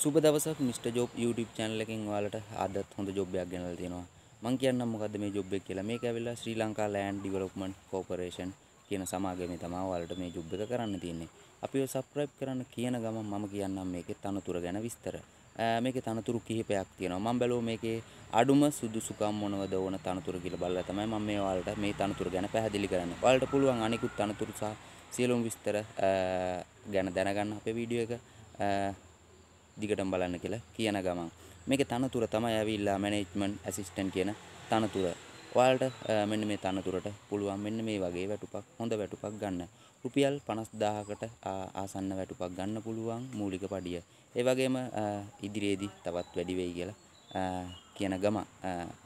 සුබ දවසක් mister job YouTube channel එකෙන් ඔයාලට අදත් හොඳ ජොබ් එකක් ගෙනල්ලා තියෙනවා. මම කියන්නම් මොකද්ද මේ ජොබ් එක කියලා. මේක ඇවිල්ලා ශ්‍රී ලංකා Land Development Corporation කියන සමාගමේ තමයි ඔයාලට මේ ජොබ් එක කරන්න තියෙන්නේ. අපිව subscribe කරන්න කියන ගමන් මම කියන්නම් මේකේ තනතුර ගැන විස්තර. මේකේ තනතුරු කිහිපයක් තියෙනවා. මම බැලුවා මේකේ අඩුම සුදුසුකම් මොනවද ඕන තනතුර කියලා බලලා තමයි මම මේ ඔයාලට මේ තනතුර ගැන පැහැදිලි කරන්නේ. ඔයාලට පුළුවන් අනිකුත් තනතුරු සහ සියලුම විස්තර ගැන දැනගන්න අපේ වීඩියෝ එක දිගටම බලන්න කියලා කියන ගමන් මේක තනතුර තමයි ඇවිල්ලා මැනේජ්මන්ට් ඇසිස්ටන්ට් කියන තනතුර. ඔයාලට මෙන්න මේ තනතුරට පුළුවන් මෙන්න මේ වගේ වැටුපක් හොඳ වැටුපක් ගන්න. රුපියල් 50000කට ආසන්න වැටුපක් ගන්න පුළුවන් මූලික පඩිය. ඒ වගේම ඉදිරියේදී තවත් වැඩි වෙයි කියලා කියන ගම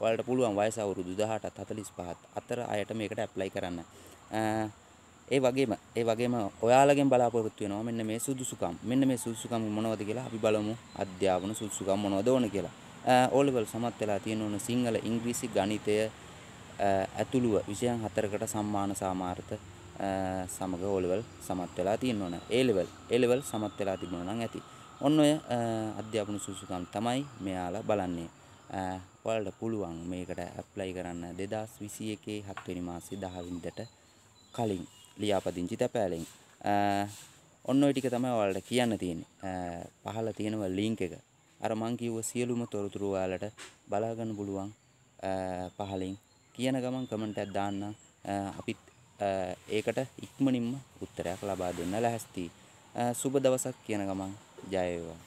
ඔයාලට පුළුවන් වයස අවුරුදු 18ත් 45ත් අතර අයට මේකට ඇප්ලයි කරන්න. ඒ වගේම ඒ වගේම ඔයාලගෙන් බලාපොරොත්තු වෙනවා මෙන්න මේ සුදුසුකම් මෙන්න මේ සුදුසුකම් මොනවද කියලා අපි බලමු අධ්‍යාපන සුදුසුකම් මොනවද ඕන කියලා ඕලෙවල් සමත් වෙලා තියෙන ඕන සිංහල ඉංග්‍රීසි ගණිතය ඇතුළුව විෂයන් හතරකට සම්මාන සාමාර්ථ සමග ඕලෙවල් සමත් වෙලා තියෙන්න ඕන. ඒ ලෙවල් ඒ ලෙවල් සමත් වෙලා තිබුණා නම් ඇති. ඔන්න ඔය අධ්‍යාපන සුසුකම් තමයි මෙයාලා බලන්නේ. ඔයාලට පුළුවන් මේකට ඇප්ලයි කරන්න 2021 7 වෙනි මාසේ 10 වෙනිදාට කලින් ලියාපදිංචි තැපෑලෙන් ඔන්න ටික තමයි ඔයාලට කියන්න තියෙන පහල තියෙනව ලිංක එක අර මංකිව්ව සියලුම තොරතුරු ඔයාලට බලාගන්න පුළුවන් පහලින් කියන ගමන් කමෙන්ටයක් දාන්න අපිත් ඒකට ඉක්මනින්ම උත්තරයක් ලබා දෙන්න ලැහැස්ති සුබ දවසක් කියන ගමන් ජය වේවා